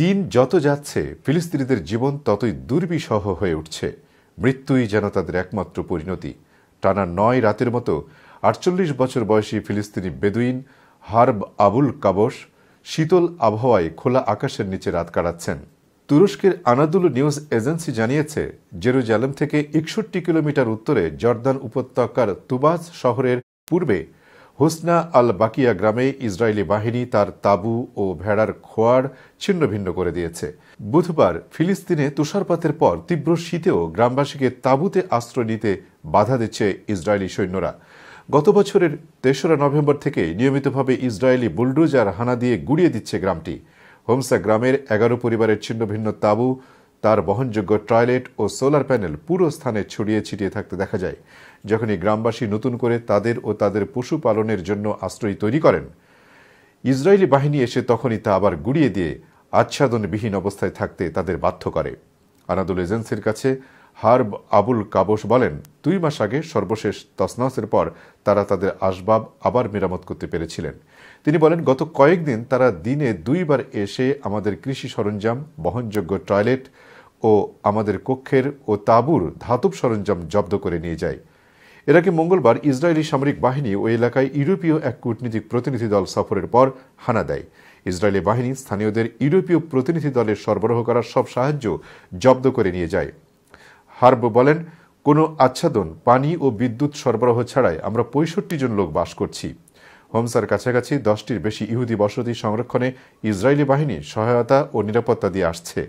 দিন যত যাচ্ছে ফিলিস্তিনিদের জীবন ততই দুর্বিষহ হয়ে উঠছে মৃত্যুই যেন তাদের একমাত্র পরিণতি টানা নয় রাতের মতো আটচল্লিশ বছর বয়সী ফিলিস্তিনি বেদুইন হার্ব আবুল কাবস শীতল আবহাওয়ায় খোলা আকাশের নিচে রাত কাটাচ্ছেন তুরস্কের আনাদুল নিউজ এজেন্সি জানিয়েছে জেরুজালেম থেকে একষট্টি কিলোমিটার উত্তরে জর্দান উপত্যকার তুবাজ শহরের পূর্বে হুসনা আল বাকিয়া গ্রামে ইসরায়েলি বাহিনী তার তাবু ও ভেড়ার খোয়ার ছিন্নভিন্ন করে দিয়েছে বুধবার ফিলিস্তিনে তুষারপাতের পর তীব্র শীতেও গ্রামবাসীকে তাবুতে আশ্রয় নিতে বাধা দিচ্ছে ইসরায়েলি সৈন্যরা গত বছরের তেসরা নভেম্বর থেকে নিয়মিতভাবে ইসরায়েলি বুলডোজার হানা দিয়ে গুড়িয়ে দিচ্ছে গ্রামটি হোমসা গ্রামের এগারো পরিবারের ছিন্নভিন্ন তাবু তার বহনযোগ্য টয়লেট ও সোলার প্যানেল পুরো স্থানে ছড়িয়ে ছিটিয়ে থাকতে দেখা যায় যখনই গ্রামবাসী নতুন করে তাদের ও তাদের পশু পালনের জন্য আশ্রয় তৈরি করেন ইসরায়েলি বাহিনী এসে তখনই তা আবার গুড়িয়ে দিয়ে আচ্ছাদনবিহীন অবস্থায় থাকতে তাদের বাধ্য করে আনাদুল এজেন্সির কাছে হার্ব আবুল কাবস বলেন দুই মাস আগে সর্বশেষ তসনাসের পর তারা তাদের আসবাব আবার মেরামত করতে পেরেছিলেন তিনি বলেন গত কয়েকদিন তারা দিনে দুইবার এসে আমাদের কৃষি সরঞ্জাম বহনযোগ্য টয়লেট ও আমাদের কক্ষের ও তাঁবুর ধাতব সরঞ্জাম জব্দ করে নিয়ে যায় এর আগে মঙ্গলবার ইসরায়েলি সামরিক বাহিনী ও এলাকায় ইউরোপীয় এক কূটনীতিক প্রতিনিধি দল সফরের পর হানা দেয় ইসরায়েলি বাহিনী স্থানীয়দের ইউরোপীয় প্রতিনিধি দলের সরবরাহ করা সব সাহায্য জব্দ করে নিয়ে যায় হার্ব বলেন কোনো আচ্ছাদন পানি ও বিদ্যুৎ সরবরাহ ছাড়াই আমরা পঁয়ষট্টি জন লোক বাস করছি হোমসার কাছাকাছি দশটির বেশি ইহুদি বসতি সংরক্ষণে ইসরায়েলি বাহিনী সহায়তা ও নিরাপত্তা দিয়ে আসছে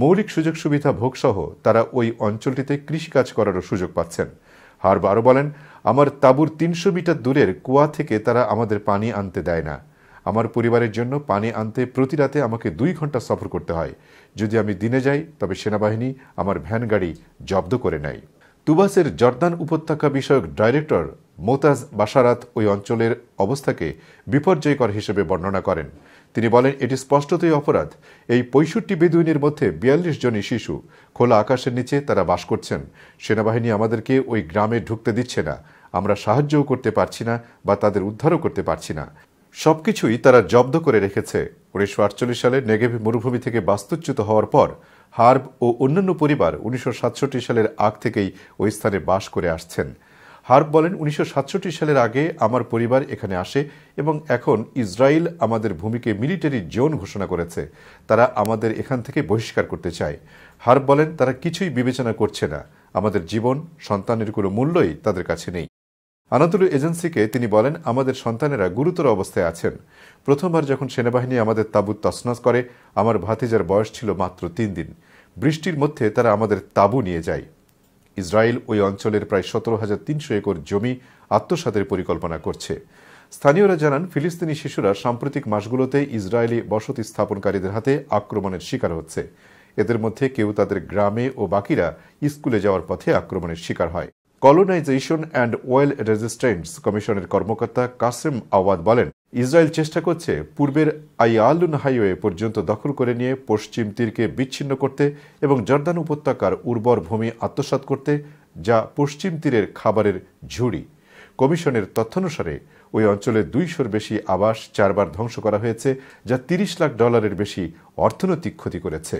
মৌলিক সুযোগ সুবিধা ভোগসহ তারা ওই অঞ্চলটিতে কৃষিকাজ করারও সুযোগ পাচ্ছেন হার বারো বলেন আমার তাবুর তিনশো মিটার দূরের কুয়া থেকে তারা আমাদের পানি আনতে দেয় না আমার পরিবারের জন্য পানি আনতে প্রতি রাতে আমাকে দুই ঘন্টা সফর করতে হয় যদি আমি দিনে যাই তবে সেনাবাহিনী আমার ভ্যান গাড়ি জব্দ করে নেয় তুবাসের জর্দান উপত্যকা বিষয়ক ডাইরেক্টর মোতাজ বাসারাত ওই অঞ্চলের অবস্থাকে বিপর্যয়কর হিসেবে বর্ণনা করেন তিনি বলেন এটি স্পষ্টতই অপরাধ এই পঁয়ষট্টি বেদুইনের মধ্যে বিয়াল্লিশ জনই শিশু খোলা আকাশের নিচে তারা বাস করছেন সেনাবাহিনী আমাদেরকে ওই গ্রামে ঢুকতে দিচ্ছে না আমরা সাহায্যও করতে পারছি না বা তাদের উদ্ধারও করতে পারছি না সবকিছুই তারা জব্দ করে রেখেছে উনিশশো আটচল্লিশ সালে নেগেভি মরুভূমি থেকে বাস্তুচ্যুত হওয়ার পর হার্ব ও অন্যান্য পরিবার উনিশশো সালের আগ থেকেই ওই স্থানে বাস করে আসছেন হার্ব বলেন উনিশশো সালের আগে আমার পরিবার এখানে আসে এবং এখন ইসরায়েল আমাদের ভূমিকে মিলিটারি জোন ঘোষণা করেছে তারা আমাদের এখান থেকে বহিষ্কার করতে চায় হার্ব বলেন তারা কিছুই বিবেচনা করছে না আমাদের জীবন সন্তানের কোনো মূল্যই তাদের কাছে নেই আনাতুল এজেন্সিকে তিনি বলেন আমাদের সন্তানেরা গুরুতর অবস্থায় আছেন প্রথমবার যখন সেনাবাহিনী আমাদের তাবু তসনাস করে আমার ভাতিজার বয়স ছিল মাত্র তিন দিন বৃষ্টির মধ্যে তারা আমাদের তাবু নিয়ে যায় ইসরায়েল ওই অঞ্চলের প্রায় সতেরো হাজার তিনশো একর জমি আত্মসাতের পরিকল্পনা করছে স্থানীয়রা জানান ফিলিস্তিনি শিশুরা সাম্প্রতিক মাসগুলোতে ইসরায়েলি বসতি স্থাপনকারীদের হাতে আক্রমণের শিকার হচ্ছে এদের মধ্যে কেউ তাদের গ্রামে ও বাকিরা স্কুলে যাওয়ার পথে আক্রমণের শিকার হয় কলোনাইজেশন অ্যান্ড ওয়েল রেজিস্ট্যান্স কমিশনের কর্মকর্তা কাসেম আওয়াদ বলেন ইসরায়েল চেষ্টা করছে পূর্বের আইয়ালুন হাইওয়ে পর্যন্ত দখল করে নিয়ে পশ্চিম তীরকে বিচ্ছিন্ন করতে এবং জর্দান উপত্যকার উর্বর ভূমি আত্মসাত করতে যা পশ্চিম তীরের খাবারের ঝুড়ি কমিশনের তথ্যানুসারে ওই অঞ্চলে দুইশোর বেশি আবাস চারবার ধ্বংস করা হয়েছে যা তিরিশ লাখ ডলারের বেশি অর্থনৈতিক ক্ষতি করেছে